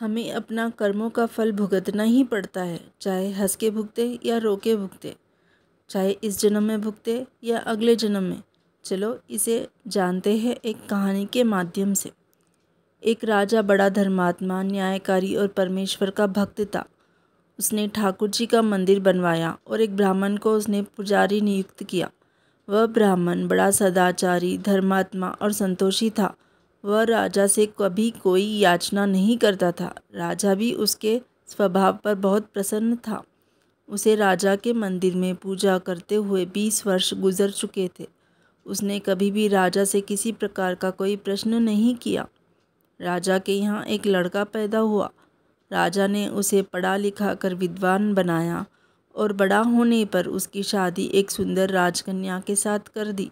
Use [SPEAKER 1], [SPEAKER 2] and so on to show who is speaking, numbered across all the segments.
[SPEAKER 1] हमें अपना कर्मों का फल भुगतना ही पड़ता है चाहे हंस के भुगते या रो के भुगते चाहे इस जन्म में भुगते या अगले जन्म में चलो इसे जानते हैं एक कहानी के माध्यम से एक राजा बड़ा धर्मात्मा न्यायकारी और परमेश्वर का भक्त था उसने ठाकुर जी का मंदिर बनवाया और एक ब्राह्मण को उसने पुजारी नियुक्त किया वह ब्राह्मण बड़ा सदाचारी धर्मात्मा और संतोषी था वह राजा से कभी कोई याचना नहीं करता था राजा भी उसके स्वभाव पर बहुत प्रसन्न था उसे राजा के मंदिर में पूजा करते हुए बीस वर्ष गुजर चुके थे उसने कभी भी राजा से किसी प्रकार का कोई प्रश्न नहीं किया राजा के यहाँ एक लड़का पैदा हुआ राजा ने उसे पढ़ा लिखा कर विद्वान बनाया और बड़ा होने पर उसकी शादी एक सुंदर राजकन्या के साथ कर दी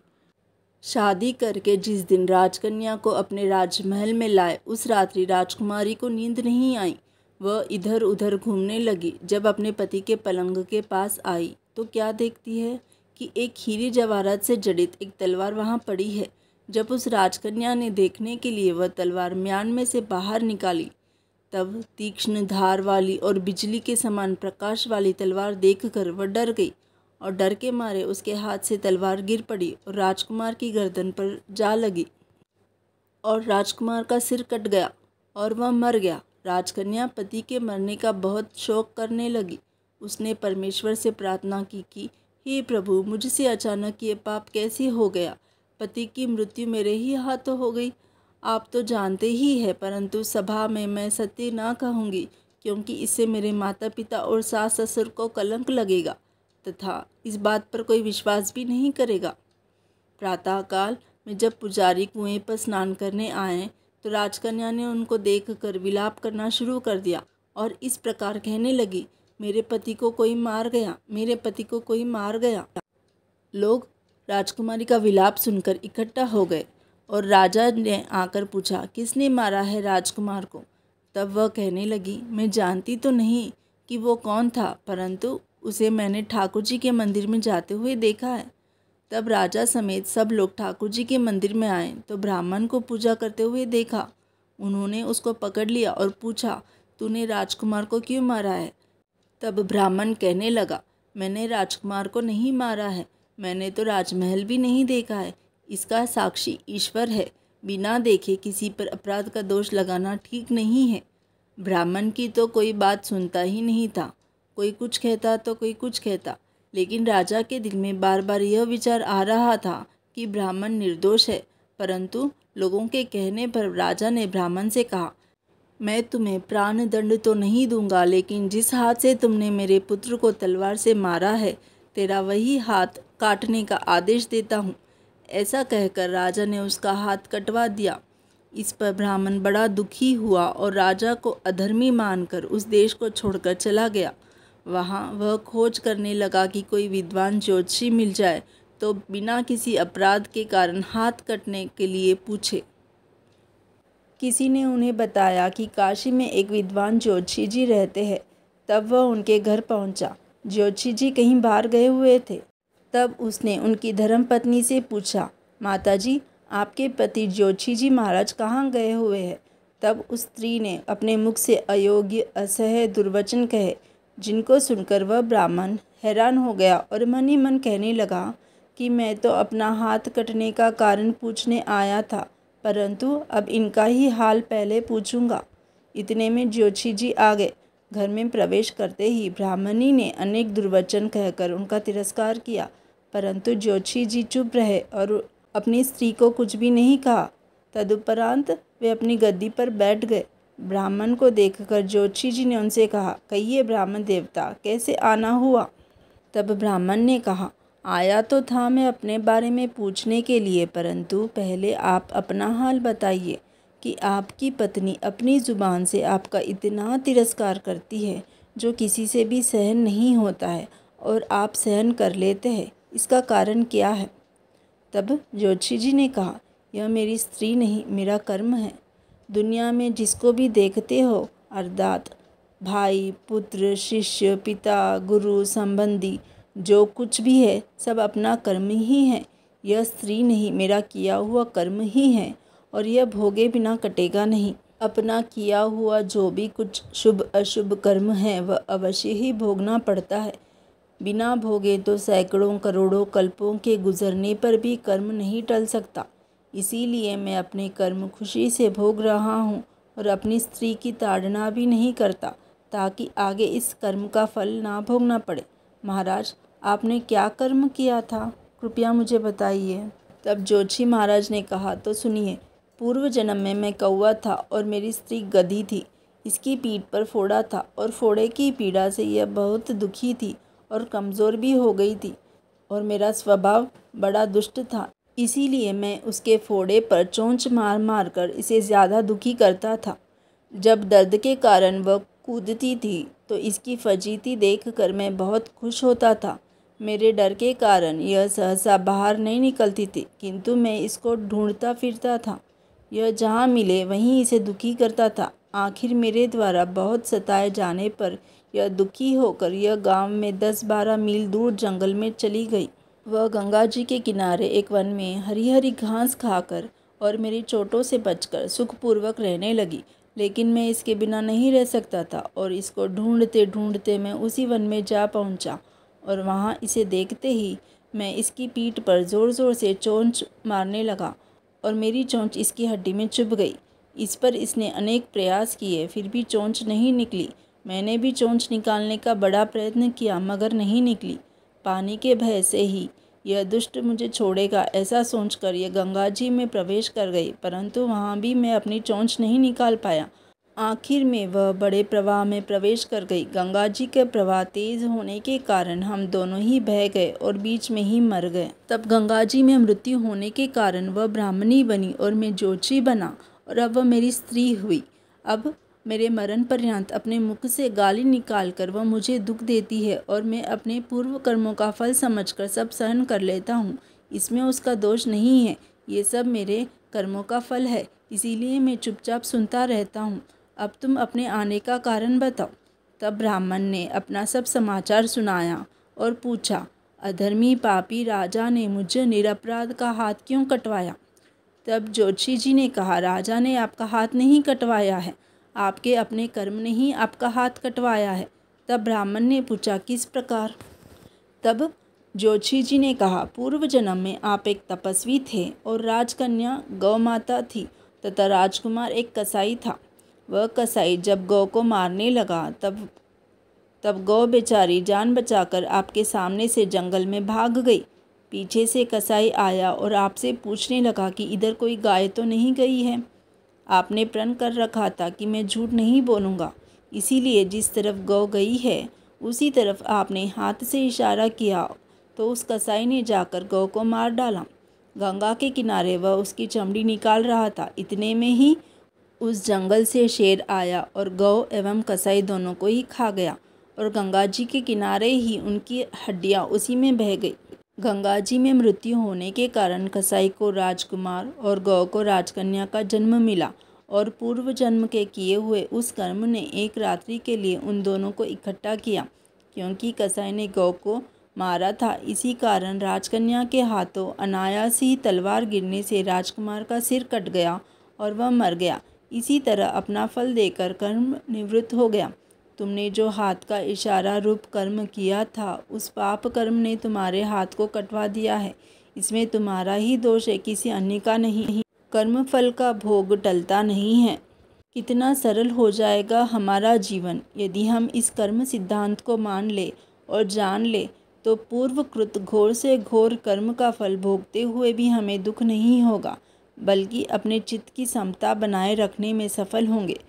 [SPEAKER 1] शादी करके जिस दिन राजकन्या को अपने राजमहल में लाए उस रात्रि राजकुमारी को नींद नहीं आई वह इधर उधर घूमने लगी जब अपने पति के पलंग के पास आई तो क्या देखती है कि एक हीरे जवाहरात से जड़ित एक तलवार वहाँ पड़ी है जब उस राजकन्या ने देखने के लिए वह तलवार म्यान में से बाहर निकाली तब तीक्ष्ण धार वाली और बिजली के समान प्रकाश वाली तलवार देखकर वह डर गई और डर के मारे उसके हाथ से तलवार गिर पड़ी और राजकुमार की गर्दन पर जा लगी और राजकुमार का सिर कट गया और वह मर गया राजकन्या पति के मरने का बहुत शौक करने लगी उसने परमेश्वर से प्रार्थना की कि हे प्रभु मुझसे अचानक ये पाप कैसे हो गया पति की मृत्यु मेरे ही हाथों हो गई आप तो जानते ही हैं परंतु सभा में मैं सत्य ना कहूँगी क्योंकि इससे मेरे माता पिता और सास ससुर को कलंक लगेगा तथा इस बात पर कोई विश्वास भी नहीं करेगा प्रातःकाल में जब पुजारी कुएं पर स्नान करने आए तो राजकन्या ने उनको देखकर विलाप करना शुरू कर दिया और इस प्रकार कहने लगी मेरे पति को कोई मार गया मेरे पति को कोई मार गया लोग राजकुमारी का विलाप सुनकर इकट्ठा हो गए और राजा ने आकर पूछा किसने मारा है राजकुमार को तब वह कहने लगी मैं जानती तो नहीं कि वो कौन था परंतु उसे मैंने ठाकुर जी के मंदिर में जाते हुए देखा है तब राजा समेत सब लोग ठाकुर जी के मंदिर में आए तो ब्राह्मण को पूजा करते हुए देखा उन्होंने उसको पकड़ लिया और पूछा तूने राजकुमार को क्यों मारा है तब ब्राह्मण कहने लगा मैंने राजकुमार को नहीं मारा है मैंने तो राजमहल भी नहीं देखा है इसका साक्षी ईश्वर है बिना देखे किसी पर अपराध का दोष लगाना ठीक नहीं है ब्राह्मण की तो कोई बात सुनता ही नहीं था कोई कुछ कहता तो कोई कुछ कहता लेकिन राजा के दिल में बार बार यह विचार आ रहा था कि ब्राह्मण निर्दोष है परंतु लोगों के कहने पर राजा ने ब्राह्मण से कहा मैं तुम्हें प्राण दंड तो नहीं दूंगा लेकिन जिस हाथ से तुमने मेरे पुत्र को तलवार से मारा है तेरा वही हाथ काटने का आदेश देता हूँ ऐसा कहकर राजा ने उसका हाथ कटवा दिया इस पर ब्राह्मण बड़ा दुखी हुआ और राजा को अधर्मी मानकर उस देश को छोड़कर चला गया वहाँ वह खोज करने लगा कि कोई विद्वान ज्योतिषी मिल जाए तो बिना किसी अपराध के कारण हाथ कटने के लिए पूछे किसी ने उन्हें बताया कि काशी में एक विद्वान ज्योतिषी जी रहते हैं तब वह उनके घर पहुंचा। ज्योतिषी जी कहीं बाहर गए हुए थे तब उसने उनकी धर्मपत्नी से पूछा माता जी आपके पति ज्योतिषी जी महाराज कहाँ गए हुए हैं तब उस स्त्री ने अपने मुख से अयोग्य असह दुर्वचन कहे जिनको सुनकर वह ब्राह्मण हैरान हो गया और मन ही मन कहने लगा कि मैं तो अपना हाथ कटने का कारण पूछने आया था परंतु अब इनका ही हाल पहले पूछूंगा इतने में ज्योछी जी आ गए घर में प्रवेश करते ही ब्राह्मणी ने अनेक दुर्वचन कहकर उनका तिरस्कार किया परंतु ज्योछी जी चुप रहे और अपनी स्त्री को कुछ भी नहीं कहा तदुपरांत वे अपनी गद्दी पर बैठ गए ब्राह्मण को देखकर ज्योतिषी जी ने उनसे कहा कहिए ब्राह्मण देवता कैसे आना हुआ तब ब्राह्मण ने कहा आया तो था मैं अपने बारे में पूछने के लिए परंतु पहले आप अपना हाल बताइए कि आपकी पत्नी अपनी ज़ुबान से आपका इतना तिरस्कार करती है जो किसी से भी सहन नहीं होता है और आप सहन कर लेते हैं इसका कारण क्या है तब ज्योतिषी जी ने कहा यह मेरी स्त्री नहीं मेरा कर्म है दुनिया में जिसको भी देखते हो अर्थात भाई पुत्र शिष्य पिता गुरु संबंधी जो कुछ भी है सब अपना कर्म ही है यह स्त्री नहीं मेरा किया हुआ कर्म ही है और यह भोगे बिना कटेगा नहीं अपना किया हुआ जो भी कुछ शुभ अशुभ कर्म है वह अवश्य ही भोगना पड़ता है बिना भोगे तो सैकड़ों करोड़ों कल्पों के गुजरने पर भी कर्म नहीं टल सकता इसीलिए मैं अपने कर्म खुशी से भोग रहा हूँ और अपनी स्त्री की ताड़ना भी नहीं करता ताकि आगे इस कर्म का फल ना भोगना पड़े महाराज आपने क्या कर्म किया था कृपया मुझे बताइए तब जोशी महाराज ने कहा तो सुनिए पूर्व जन्म में मैं कौवा था और मेरी स्त्री गधी थी इसकी पीठ पर फोड़ा था और फोड़े की पीड़ा से यह बहुत दुखी थी और कमज़ोर भी हो गई थी और मेरा स्वभाव बड़ा दुष्ट था इसीलिए मैं उसके फोड़े पर चोंच मार मार कर इसे ज़्यादा दुखी करता था जब दर्द के कारण वह कूदती थी तो इसकी फजीती देख कर मैं बहुत खुश होता था मेरे डर के कारण यह सहसा बाहर नहीं निकलती थी किंतु मैं इसको ढूंढता फिरता था यह जहाँ मिले वहीं इसे दुखी करता था आखिर मेरे द्वारा बहुत सताए जाने पर यह दुखी होकर यह गांव में दस बारह मील दूर जंगल में चली गई वह गंगा जी के किनारे एक वन में हरी हरी घास खाकर और मेरी चोटों से बचकर सुखपूर्वक रहने लगी लेकिन मैं इसके बिना नहीं रह सकता था और इसको ढूंढते ढूंढते मैं उसी वन में जा पहुंचा और वहां इसे देखते ही मैं इसकी पीठ पर ज़ोर ज़ोर से चोंच मारने लगा और मेरी चोंच इसकी हड्डी में चुभ गई इस पर इसने अनेक प्रयास किए फिर भी चोंच नहीं निकली मैंने भी चोंच निकालने का बड़ा प्रयत्न किया मगर नहीं निकली पानी के भय से ही यह दुष्ट मुझे छोड़ेगा ऐसा सोचकर यह गंगा जी में प्रवेश कर गई परंतु वहाँ भी मैं अपनी चोंच नहीं निकाल पाया आखिर में वह बड़े प्रवाह में प्रवेश कर गई गंगा जी के प्रवाह तेज होने के कारण हम दोनों ही बह गए और बीच में ही मर गए तब गंगा जी में मृत्यु होने के कारण वह ब्राह्मणी बनी और मैं जोची बना और अब वह मेरी स्त्री हुई अब मेरे मरण पर्यंत अपने मुख से गाली निकाल कर वह मुझे दुख देती है और मैं अपने पूर्व कर्मों का फल समझकर सब सहन कर लेता हूँ इसमें उसका दोष नहीं है ये सब मेरे कर्मों का फल है इसीलिए मैं चुपचाप सुनता रहता हूँ अब तुम अपने आने का कारण बताओ तब ब्राह्मण ने अपना सब समाचार सुनाया और पूछा अधर्मी पापी राजा ने मुझे निरपराध का हाथ क्यों कटवाया तब जोशी जी ने कहा राजा ने आपका हाथ नहीं कटवाया है आपके अपने कर्म ने ही आपका हाथ कटवाया है तब ब्राह्मण ने पूछा किस प्रकार तब जोशी जी ने कहा पूर्व जन्म में आप एक तपस्वी थे और राजकन्या गौ माता थी तथा राजकुमार एक कसाई था वह कसाई जब गौ को मारने लगा तब तब गौ बेचारी जान बचाकर आपके सामने से जंगल में भाग गई पीछे से कसाई आया और आपसे पूछने लगा कि इधर कोई गाय तो नहीं गई है आपने प्रण कर रखा था कि मैं झूठ नहीं बोलूँगा इसीलिए जिस तरफ गौ गई है उसी तरफ आपने हाथ से इशारा किया तो उस कसाई ने जाकर गौ को मार डाला गंगा के किनारे वह उसकी चमड़ी निकाल रहा था इतने में ही उस जंगल से शेर आया और गौ एवं कसाई दोनों को ही खा गया और गंगा जी के किनारे ही उनकी हड्डियाँ उसी में बह गई गंगा जी में मृत्यु होने के कारण कसाई को राजकुमार और गौ को राजकन्या का जन्म मिला और पूर्व जन्म के किए हुए उस कर्म ने एक रात्रि के लिए उन दोनों को इकट्ठा किया क्योंकि कसाई ने गौ को मारा था इसी कारण राजकन्या के हाथों अनायास ही तलवार गिरने से राजकुमार का सिर कट गया और वह मर गया इसी तरह अपना फल देकर कर्म निवृत्त हो गया तुमने जो हाथ का इशारा रूप कर्म किया था उस पाप कर्म ने तुम्हारे हाथ को कटवा दिया है इसमें तुम्हारा ही दोष है किसी अन्य का नहीं कर्म फल का भोग टलता नहीं है कितना सरल हो जाएगा हमारा जीवन यदि हम इस कर्म सिद्धांत को मान ले और जान ले तो पूर्वकृत घोर से घोर कर्म का फल भोगते हुए भी हमें दुख नहीं होगा बल्कि अपने चित्त की समता बनाए रखने में सफल होंगे